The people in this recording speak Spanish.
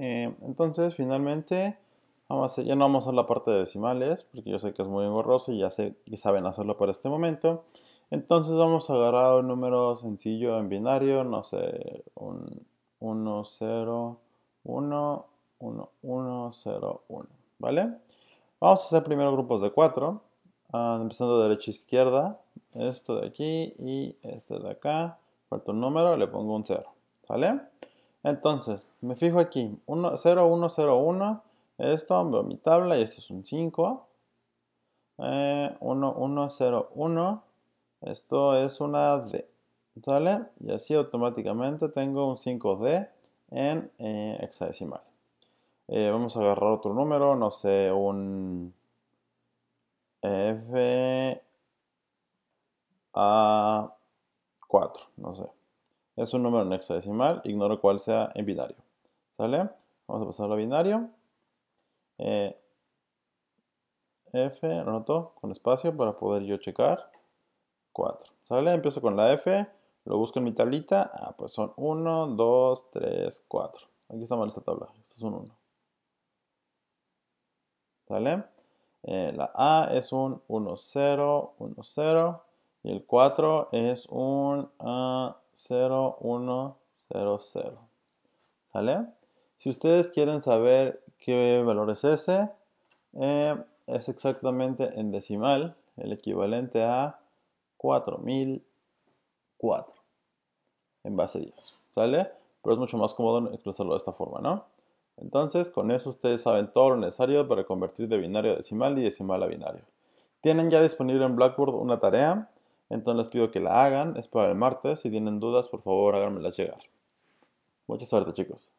Eh, entonces, finalmente, vamos ya no vamos a la parte de decimales, porque yo sé que es muy engorroso y ya sé, y saben hacerlo por este momento. Entonces vamos a agarrar un número sencillo en binario, no sé, un 1, 0, 1, 1, 1, 0, 1, ¿vale? Vamos a hacer primero grupos de 4, ah, empezando de derecha a izquierda, esto de aquí y este de acá, falta un número, le pongo un 0, vale entonces, me fijo aquí, 10101, esto, veo mi tabla y esto es un 5. 1101 eh, esto es una D, ¿sale? Y así automáticamente tengo un 5D en eh, hexadecimal. Eh, vamos a agarrar otro número, no sé, un F A 4, no sé es un número en hexadecimal, ignoro cuál sea en binario. ¿Sale? Vamos a pasarlo a binario. Eh, F, anoto con espacio para poder yo checar. 4. ¿Sale? Empiezo con la F, lo busco en mi tablita. Ah, pues son 1, 2, 3, 4. Aquí está mal esta tabla. Esto es un 1. ¿Sale? Eh, la A es un 1, 0, 1, 0. Y el 4 es un A. Ah, 0100. ¿sale? Si ustedes quieren saber qué valor es ese, eh, es exactamente en decimal el equivalente a 4004 en base 10. ¿Sale? Pero es mucho más cómodo expresarlo de esta forma, ¿no? Entonces, con eso ustedes saben todo lo necesario para convertir de binario a decimal y decimal a binario. Tienen ya disponible en Blackboard una tarea entonces les pido que la hagan, es para el martes. Si tienen dudas, por favor háganmelas llegar. Mucha suerte, chicos.